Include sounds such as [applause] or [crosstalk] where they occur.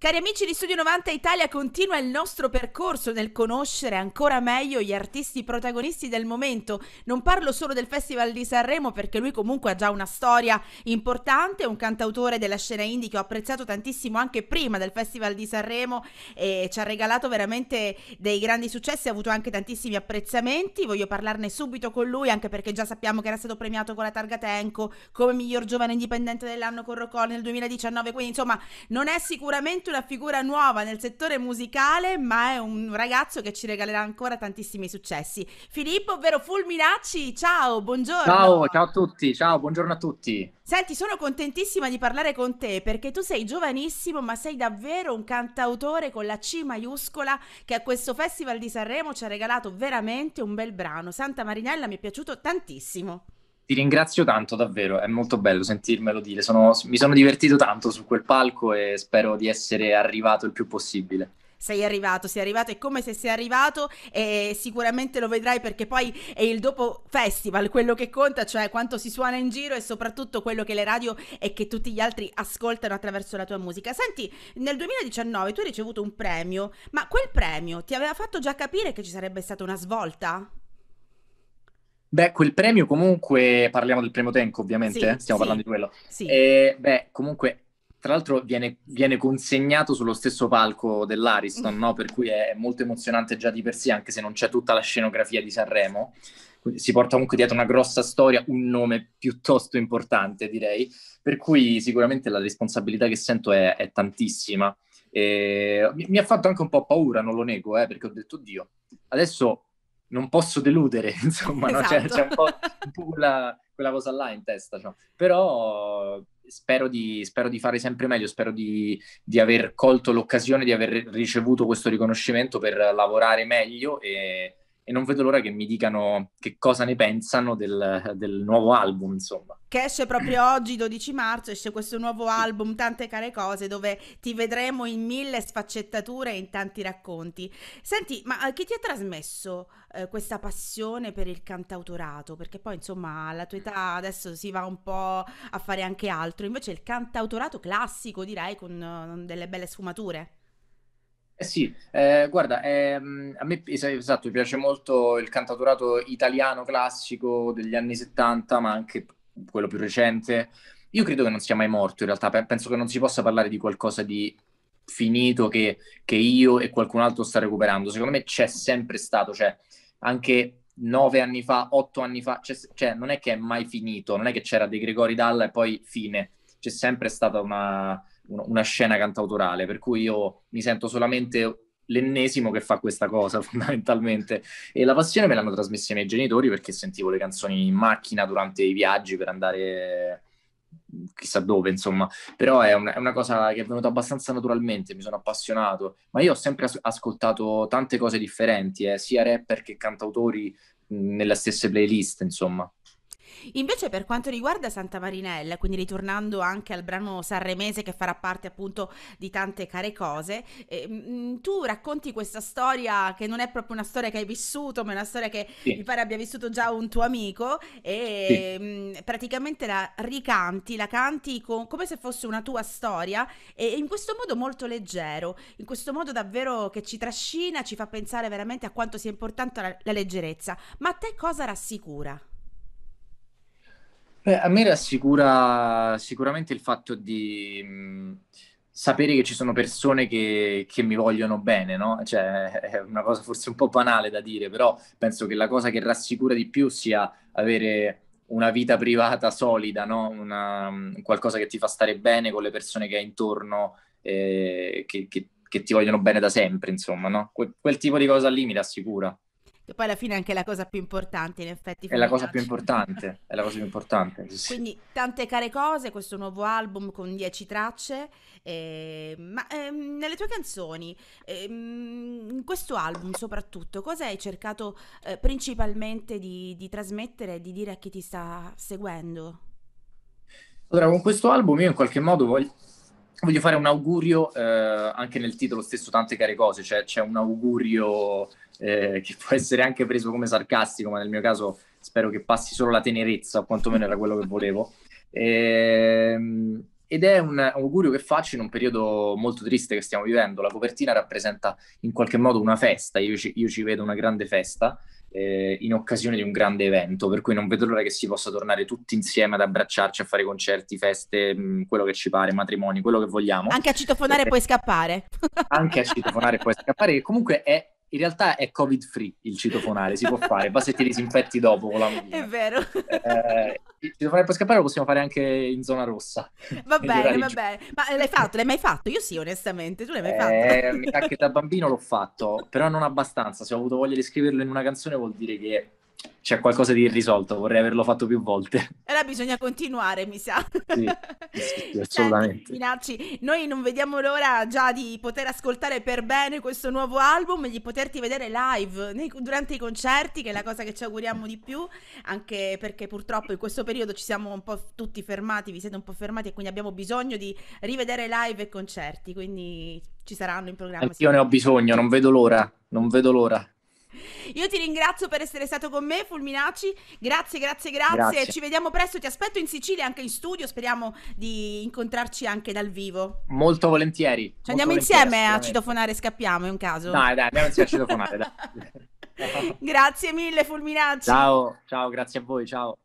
Cari amici di Studio 90 Italia, continua il nostro percorso nel conoscere ancora meglio gli artisti protagonisti del momento. Non parlo solo del Festival di Sanremo perché lui comunque ha già una storia importante, è un cantautore della scena indie che ho apprezzato tantissimo anche prima del Festival di Sanremo e ci ha regalato veramente dei grandi successi, ha avuto anche tantissimi apprezzamenti. Voglio parlarne subito con lui anche perché già sappiamo che era stato premiato con la targa Tenco come miglior giovane indipendente dell'anno con Rocol nel 2019, quindi insomma non è sicuramente sicuramente una figura nuova nel settore musicale, ma è un ragazzo che ci regalerà ancora tantissimi successi. Filippo, ovvero Fulminacci, ciao, buongiorno. Ciao, ciao a tutti, ciao, buongiorno a tutti. Senti, sono contentissima di parlare con te perché tu sei giovanissimo, ma sei davvero un cantautore con la C maiuscola che a questo Festival di Sanremo ci ha regalato veramente un bel brano. Santa Marinella mi è piaciuto tantissimo ti ringrazio tanto, davvero, è molto bello sentirmelo dire. Sono, mi sono divertito tanto su quel palco e spero di essere arrivato il più possibile sei arrivato, sei arrivato e come se sei arrivato e sicuramente lo vedrai perché poi è il dopo festival quello che conta, cioè quanto si suona in giro e soprattutto quello che le radio e che tutti gli altri ascoltano attraverso la tua musica. Senti, nel 2019 tu hai ricevuto un premio, ma quel premio ti aveva fatto già capire che ci sarebbe stata una svolta? Beh, quel premio comunque, parliamo del premio Tenco ovviamente, sì, eh, stiamo sì, parlando di quello. Sì. E, beh, comunque, tra l'altro viene, viene, consegnato sullo stesso palco dell'Ariston, mm. no? Per cui è molto emozionante già di per sé, anche se non c'è tutta la scenografia di Sanremo. si porta comunque dietro una grossa storia, un nome piuttosto importante, direi. Per cui sicuramente la responsabilità che sento è, è tantissima. E mi, mi, ha fatto anche un po' paura, non lo nego, eh, perché ho detto, Dio, adesso non posso deludere, [laughs] insomma, no? c'è, cioè, esatto. c'è, un po', un po quella, quella, cosa là in testa, cioè. però spero di, spero di, fare sempre meglio, spero di, di, aver colto l'occasione, di aver ricevuto questo riconoscimento per lavorare meglio e, e non vedo l'ora che mi dicano che cosa ne pensano del, del nuovo album, insomma. Che esce proprio oggi, 12 marzo, esce questo nuovo album, Tante care cose, dove ti vedremo in mille sfaccettature e in tanti racconti. Senti, ma eh, chi ti ha trasmesso eh, questa passione per il cantautorato? Perché poi, insomma, alla tua età adesso si va un po' a fare anche altro, invece il cantautorato classico, direi, con uh, delle belle sfumature. Eh sì, eh, guarda, ehm, a me esatto, piace molto il cantautorato italiano classico degli anni 70, ma anche quello più recente. Io credo che non sia mai morto, in realtà penso che non si possa parlare di qualcosa di finito che, che io e qualcun altro sta recuperando. Secondo me c'è sempre stato, cioè anche nove anni fa, otto anni fa, cioè, cioè non è che è mai finito, non è che c'era De Gregori Dalla e poi fine, c'è sempre stata una una scena cantautorale, per cui io mi sento solamente l'ennesimo che fa questa cosa [laughs] fondamentalmente e la passione me l'hanno trasmessa i miei genitori perché sentivo le canzoni in macchina durante i viaggi per andare chissà dove insomma però è una, è una cosa che è venuta abbastanza naturalmente mi sono appassionato ma io ho sempre as- ascoltato tante cose differenti eh, sia rapper che cantautori mh, nelle stesse playlist insomma Invece per quanto riguarda Santa Marinella, quindi ritornando anche al brano sanremese che farà parte appunto di tante care cose, eh, tu racconti questa storia che non è proprio una storia che hai vissuto, ma è una storia che sì. mi pare abbia vissuto già un tuo amico e sì. mh, mm, praticamente la ricanti, la canti con, come se fosse una tua storia e in questo modo molto leggero, in questo modo davvero che ci trascina, ci fa pensare veramente a quanto sia importante la, la leggerezza. Ma a te cosa rassicura? Beh, a me rassicura sicuramente il fatto di mh, mm, sapere che ci sono persone che, che mi vogliono bene, no? Cioè, è una cosa forse un po' banale da dire, però penso che la cosa che rassicura di più sia avere una vita privata solida, no? una, mm, qualcosa che ti fa stare bene con le persone che hai intorno, eh, che, che, che, ti vogliono bene da sempre, insomma, no? Que- quel tipo di cosa lì mi rassicura che poi alla fine è anche la cosa più importante, in effetti. È la cosa più importante, è la cosa più importante. Sì. Quindi tante care cose, questo nuovo album con 10 tracce, eh, ma eh, nelle tue canzoni, eh, in questo album soprattutto, cosa hai cercato eh, principalmente di, di trasmettere e di dire a chi ti sta seguendo? Allora, con questo album io in qualche modo voglio voglio fare un augurio eh, anche nel titolo stesso tante care cose, cioè c'è un augurio eh, che può essere anche preso come sarcastico, ma nel mio caso spero che passi solo la tenerezza, o quantomeno era quello che volevo. [laughs] Ehm, ed è un augurio che faccio in un periodo molto triste che stiamo vivendo. La copertina rappresenta in qualche modo una festa, io ci, io ci vedo una grande festa eh, in occasione di un grande evento, per cui non vedo l'ora che si possa tornare tutti insieme ad abbracciarci, a fare concerti, feste, mh, mm, quello che ci pare, matrimoni, quello che vogliamo. Anche a citofonare e puoi scappare. [laughs] Anche a citofonare e puoi scappare, che comunque è in realtà è covid free il citofonare, si può fare, basta che ti disinfetti dopo con la mobilina. [laughs] È vero. Eh, ci dovrebbe scappare, lo possiamo fare anche in zona rossa. Va bene, va bene. Ma l'hai fatto? L'hai mai fatto? Io sì, onestamente. Tu l'hai mai fatto? Eh, mi sa che da bambino l'ho fatto, però non abbastanza. Se ho avuto voglia di scriverlo in una canzone vuol dire che c'è qualcosa di irrisolto, vorrei averlo fatto più volte. Allora bisogna continuare, mi sa. Sì, sì, sì [laughs] assolutamente. Minacci, noi non vediamo l'ora già di poter ascoltare per bene questo nuovo album e di poterti vedere live nei, durante i concerti, che è la cosa che ci auguriamo di più, anche perché purtroppo in questo periodo ci siamo un po' tutti fermati, vi siete un po' fermati e quindi abbiamo bisogno di rivedere live e concerti, quindi ci saranno in programma. Io ne ho bisogno, non vedo l'ora, non vedo l'ora. Io ti ringrazio per essere stato con me, Fulminaci. Grazie, grazie, grazie, grazie. Ci vediamo presto. Ti aspetto in Sicilia, anche in studio. Speriamo di incontrarci anche dal vivo. Molto volentieri. Ci molto andiamo volentieri, insieme a citofonare, scappiamo È un caso. Dai, dai, andiamo insieme a citofonare. [laughs] [laughs] grazie mille, Fulminaci. Ciao, ciao, grazie a voi. Ciao.